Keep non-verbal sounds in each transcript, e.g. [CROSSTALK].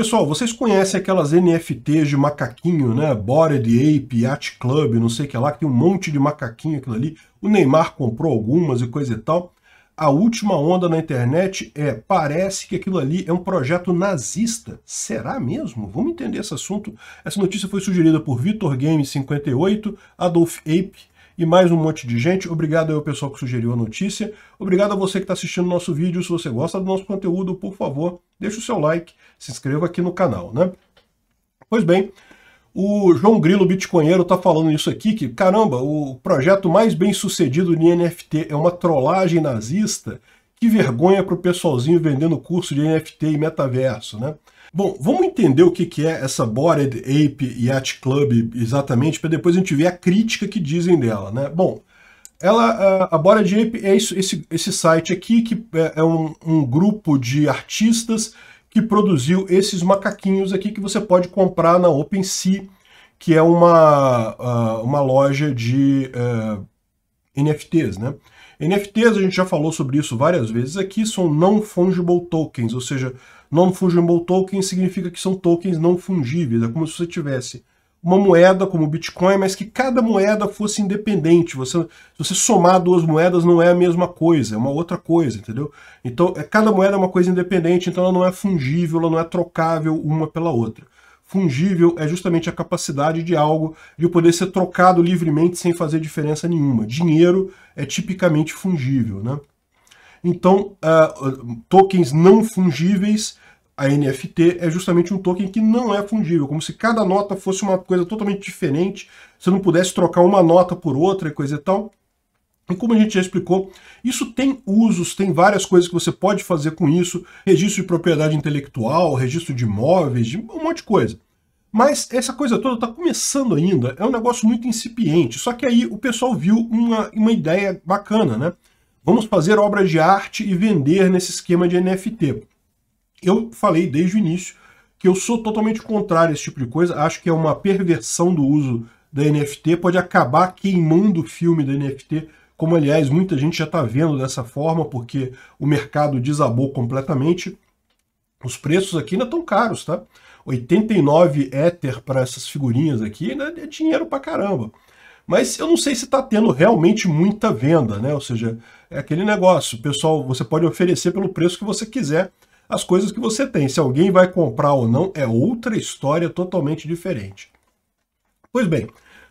Pessoal, vocês conhecem aquelas NFTs de macaquinho, né? Bored Ape, Yacht Club, não sei o que lá, que tem um monte de macaquinho aquilo ali. O Neymar comprou algumas e coisa e tal. A última onda na internet é parece que aquilo ali é um projeto nazista. Será mesmo? Vamos entender esse assunto. Essa notícia foi sugerida por Vitor Game 58, Adolf Ape e mais um monte de gente. Obrigado ao pessoal que sugeriu a notícia. Obrigado a você que está assistindo o nosso vídeo. Se você gosta do nosso conteúdo, por favor, deixe o seu like, se inscreva aqui no canal, né? Pois bem, o João Grilo Bitcoinheiro está falando isso aqui, que caramba, o projeto mais bem sucedido de NFT é uma trollagem nazista que vergonha para o pessoalzinho vendendo curso de NFT e metaverso, né? Bom, vamos entender o que, é essa Bored Ape Yacht Club exatamente, para depois a gente ver a crítica que dizem dela, né? Bom, ela, a Bored Ape é esse, esse site aqui, que é, é um, um grupo de artistas que produziu esses macaquinhos aqui que você pode comprar na OpenSea, que é uma, uma loja de uh, eh, NFTs, né? NFTs, a gente já falou sobre isso várias vezes aqui, são non-fungible tokens, ou seja, non-fungible tokens significa que são tokens não fungíveis, é como se você tivesse uma moeda como o Bitcoin, mas que cada moeda fosse independente. Você, se você somar duas moedas, não é a mesma coisa, é uma outra coisa, entendeu? Então, é, cada moeda é uma coisa independente, então ela não é fungível, ela não é trocável uma pela outra. Fungível é justamente a capacidade de algo de poder ser trocado livremente sem fazer diferença nenhuma. Dinheiro é tipicamente fungível. Né? Então, uh, tokens não fungíveis, a NFT, é justamente um token que não é fungível, como se cada nota fosse uma coisa totalmente diferente, você não pudesse trocar uma nota por outra e coisa e tal. E como a gente já explicou, isso tem usos, tem várias coisas que você pode fazer com isso, registro de propriedade intelectual, registro de imóveis, um monte de coisa. Mas essa coisa toda está começando ainda, é um negócio muito incipiente, só que aí o pessoal viu uma, uma ideia bacana, né? Vamos fazer obras de arte e vender nesse esquema de NFT. Eu falei desde o início que eu sou totalmente contrário a esse tipo de coisa, acho que é uma perversão do uso da NFT, pode acabar queimando o filme da NFT como aliás muita gente já está vendo dessa forma, porque o mercado desabou completamente. Os preços aqui ainda estão caros, tá? 89 Ether para essas figurinhas aqui né, é dinheiro para caramba. Mas eu não sei se está tendo realmente muita venda, né? Ou seja, é aquele negócio, pessoal, você pode oferecer pelo preço que você quiser as coisas que você tem. Se alguém vai comprar ou não é outra história totalmente diferente. Pois bem,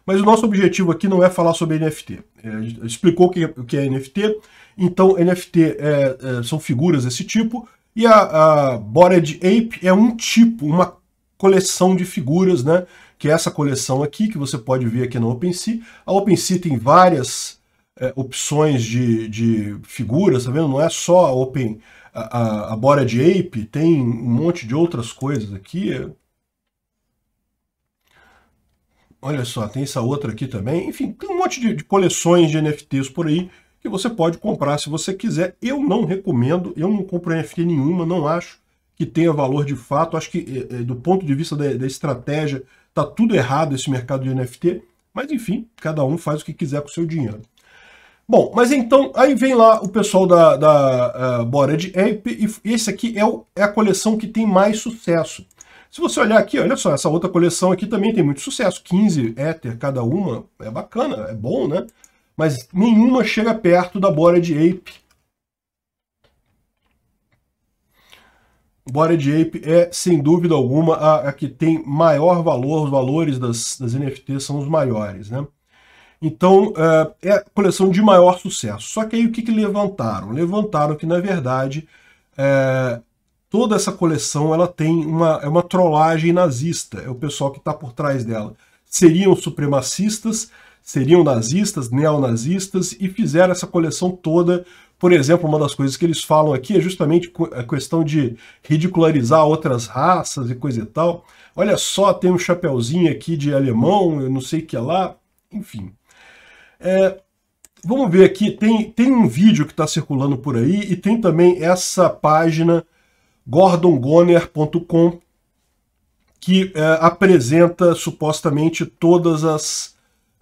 mas o nosso objetivo aqui não é falar sobre NFT. É, a gente explicou o que, é, que é NFT. Então, NFT é, é, são figuras desse tipo. E a, a Bored Ape é um tipo, uma coleção de figuras, né? Que é essa coleção aqui, que você pode ver aqui na OpenSea. A OpenSea tem várias é, opções de, de figuras, tá vendo? Não é só a Open, a, a, a Bora de Ape, tem um monte de outras coisas aqui. Olha só, tem essa outra aqui também. Enfim, tem um monte de, de coleções de NFTs por aí que você pode comprar se você quiser. Eu não recomendo, eu não compro NFT nenhuma, não acho que tenha valor de fato. Acho que, é, é, do ponto de vista da, da estratégia, tá tudo errado esse mercado de NFT. Mas, enfim, cada um faz o que quiser com o seu dinheiro. Bom, mas então, aí vem lá o pessoal da, da uh, Bored Ape, e esse aqui é, o, é a coleção que tem mais sucesso. Se você olhar aqui, olha só, essa outra coleção aqui também tem muito sucesso. 15 éter cada uma, é bacana, é bom, né? Mas nenhuma chega perto da Bora de Ape. Bora de Ape é, sem dúvida alguma, a, a que tem maior valor, os valores das, das NFTs são os maiores, né? Então, é, é a coleção de maior sucesso. Só que aí o que, que levantaram? Levantaram que, na verdade, é, toda essa coleção ela tem uma, é uma trollagem nazista, é o pessoal que está por trás dela. Seriam supremacistas, seriam nazistas, neonazistas, e fizeram essa coleção toda. Por exemplo, uma das coisas que eles falam aqui é justamente a questão de ridicularizar outras raças e coisa e tal. Olha só, tem um chapéuzinho aqui de alemão, eu não sei o que é lá, enfim. É, vamos ver aqui, tem, tem um vídeo que está circulando por aí e tem também essa página gordongoner.com, que é, apresenta supostamente todas as,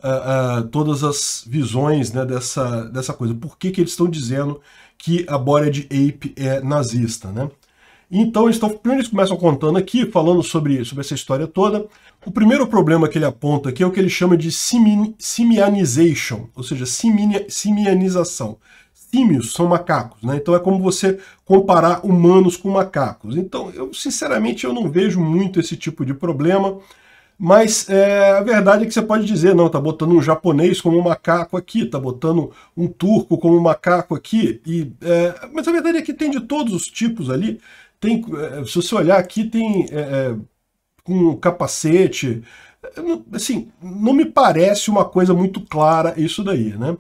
uh, uh, todas as visões né, dessa, dessa coisa. Por que, que eles estão dizendo que a Bored Ape é nazista, né? Então, eles estão, primeiro eles começam contando aqui, falando sobre, sobre essa história toda. O primeiro problema que ele aponta aqui é o que ele chama de simianization, ou seja, simianização símios são macacos, né? Então é como você comparar humanos com macacos. Então, eu sinceramente eu não vejo muito esse tipo de problema, mas é, a verdade é que você pode dizer, não, tá botando um japonês como um macaco aqui, tá botando um turco como um macaco aqui, e, é, mas a verdade é que tem de todos os tipos ali. Tem, é, se você olhar aqui, tem é, é com capacete, assim, não me parece uma coisa muito clara isso daí, né?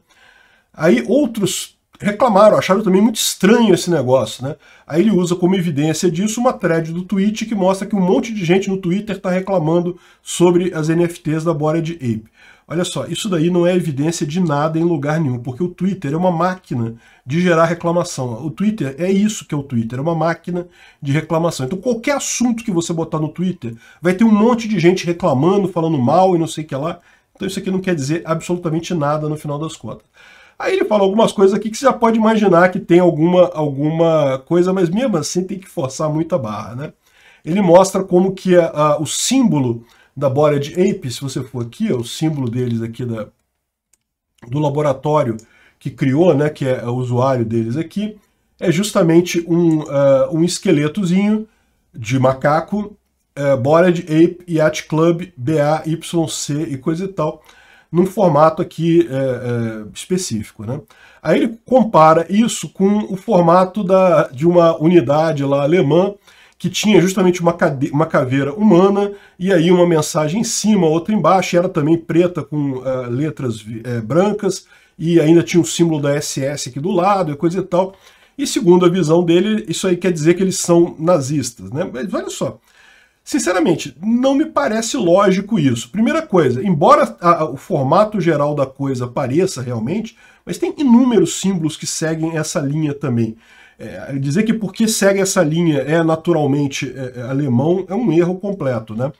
Aí outros reclamaram, acharam também muito estranho esse negócio, né? Aí ele usa como evidência disso uma thread do Twitch que mostra que um monte de gente no Twitter está reclamando sobre as NFTs da Bored Ape. Olha só, isso daí não é evidência de nada em lugar nenhum, porque o Twitter é uma máquina de gerar reclamação. O Twitter é isso que é o Twitter, é uma máquina de reclamação. Então qualquer assunto que você botar no Twitter, vai ter um monte de gente reclamando, falando mal e não sei o que lá. Então isso aqui não quer dizer absolutamente nada no final das contas. Aí ele fala algumas coisas aqui que você já pode imaginar que tem alguma, alguma coisa, mas mesmo assim tem que forçar muito a barra, né? Ele mostra como que a, a, o símbolo da Bored Ape, se você for aqui, o símbolo deles aqui da, do laboratório que criou, né, que é o usuário deles aqui, é justamente um, uh, um esqueletozinho de macaco, uh, é, Bored Ape Yacht Club, B A Y C e coisa e tal num formato aqui é, é, específico. Né? Aí ele compara isso com o formato da, de uma unidade lá alemã que tinha justamente uma, cade, uma caveira humana e aí uma mensagem em cima, outra embaixo, era também preta com é, letras é, brancas e ainda tinha um símbolo da SS aqui do lado e coisa e tal. E segundo a visão dele, isso aí quer dizer que eles são nazistas. Né? Mas olha só, Sinceramente, não me parece lógico isso. Primeira coisa, embora a, a, o formato geral da coisa pareça realmente, mas tem inúmeros símbolos que seguem essa linha também. É, dizer que porque segue essa linha é naturalmente é, é, alemão é um erro completo, né?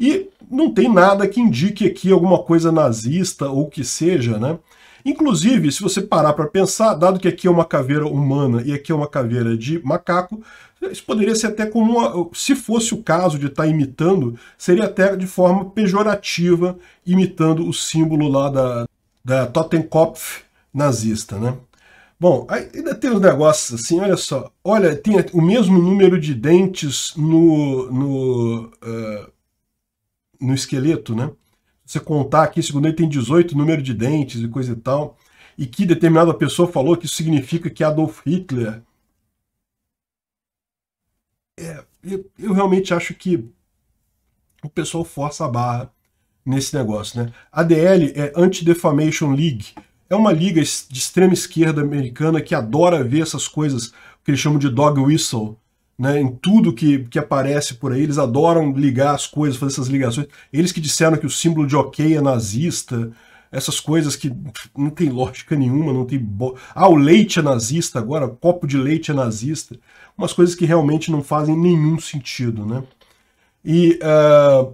E não tem nada que indique aqui alguma coisa nazista ou que seja, né? Inclusive, se você parar para pensar, dado que aqui é uma caveira humana e aqui é uma caveira de macaco, isso poderia ser até como, uma, se fosse o caso de estar tá imitando, seria até de forma pejorativa, imitando o símbolo lá da, da Totenkopf nazista, né? Bom, ainda tem uns negócios assim, olha só. Olha, tem o mesmo número de dentes no, no, uh, no esqueleto, né? Você contar aqui, segundo ele, tem 18 número de dentes e coisa e tal. E que determinada pessoa falou que isso significa que Adolf Hitler é, eu, eu realmente acho que o pessoal força a barra nesse negócio, né? A DL é Anti-Defamation League. É uma liga de extrema esquerda americana que adora ver essas coisas que eles chamam de dog whistle, né, em tudo que, que aparece por aí, eles adoram ligar as coisas, fazer essas ligações. Eles que disseram que o símbolo de ok é nazista, essas coisas que não tem lógica nenhuma, não tem. Bo... Ah, o leite é nazista agora, copo de leite é nazista. Umas coisas que realmente não fazem nenhum sentido, né? E uh...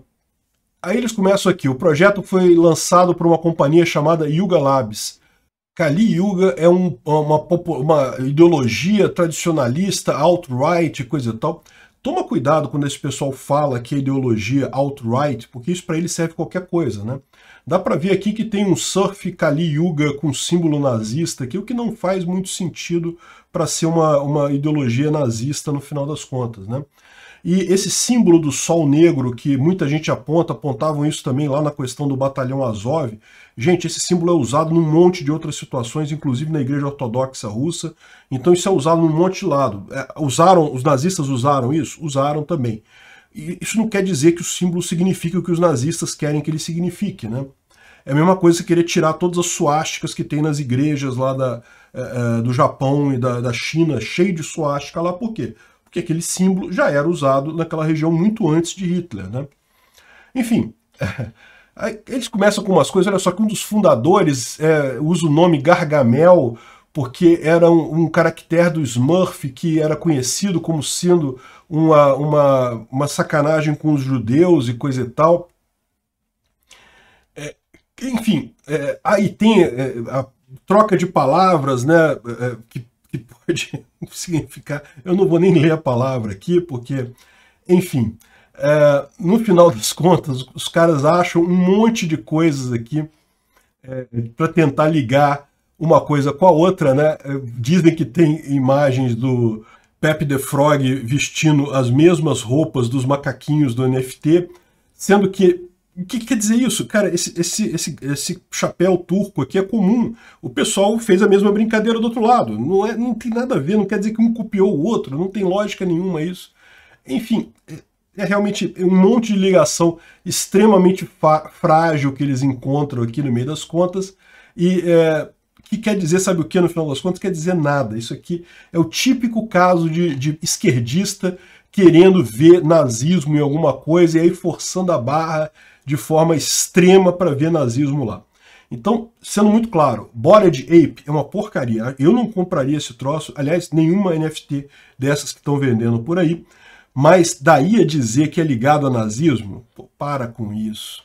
aí eles começam aqui. O projeto foi lançado por uma companhia chamada Yuga Labs. Kali Yuga é um, uma, uma ideologia tradicionalista, alt-right, coisa e tal. Toma cuidado quando esse pessoal fala que é ideologia alt-right, porque isso para ele serve qualquer coisa, né? Dá para ver aqui que tem um surf Kali Yuga com símbolo nazista aqui, o que não faz muito sentido para ser uma, uma ideologia nazista no final das contas, né? E esse símbolo do sol negro, que muita gente aponta, apontavam isso também lá na questão do batalhão Azov. Gente, esse símbolo é usado num monte de outras situações, inclusive na igreja ortodoxa russa. Então isso é usado num monte de lado. É, usaram, os nazistas usaram isso? Usaram também. E isso não quer dizer que o símbolo signifique o que os nazistas querem que ele signifique, né? É a mesma coisa que querer tirar todas as suásticas que tem nas igrejas lá da, é, do Japão e da, da China, cheio de suástica lá, por quê? Porque aquele símbolo já era usado naquela região muito antes de Hitler, né? Enfim, é, [LAUGHS] eles começam com umas coisas, olha só que um dos fundadores é, usa o nome Gargamel porque era um, um caractere do Smurf que era conhecido como sendo uma, uma, uma sacanagem com os judeus e coisa e tal. É, enfim, é, aí tem é, a troca de palavras né, é, que, que pode [LAUGHS] significar. Eu não vou nem ler a palavra aqui, porque, enfim. É, no final das contas, os caras acham um monte de coisas aqui é, para tentar ligar uma coisa com a outra, né? Dizem que tem imagens do Pepe the Frog vestindo as mesmas roupas dos macaquinhos do NFT, sendo que o que, que, quer dizer isso? Cara, esse, esse, esse, esse, chapéu turco aqui é comum. O pessoal fez a mesma brincadeira do outro lado. Não, é, não tem nada a ver, não quer dizer que um copiou o outro, não tem lógica nenhuma isso. Enfim, é, é realmente um monte de ligação extremamente frágil que eles encontram aqui no meio das contas. E é, que quer dizer, sabe o que, no final das contas? Quer dizer nada. Isso aqui é o típico caso de, de esquerdista querendo ver nazismo em alguma coisa e aí forçando a barra de forma extrema para ver nazismo lá. Então, sendo muito claro, Bora de Ape é uma porcaria. Eu não compraria esse troço, aliás, nenhuma NFT dessas que estão vendendo por aí. Mas daí a dizer que é ligado a nazismo? Pô, para com isso.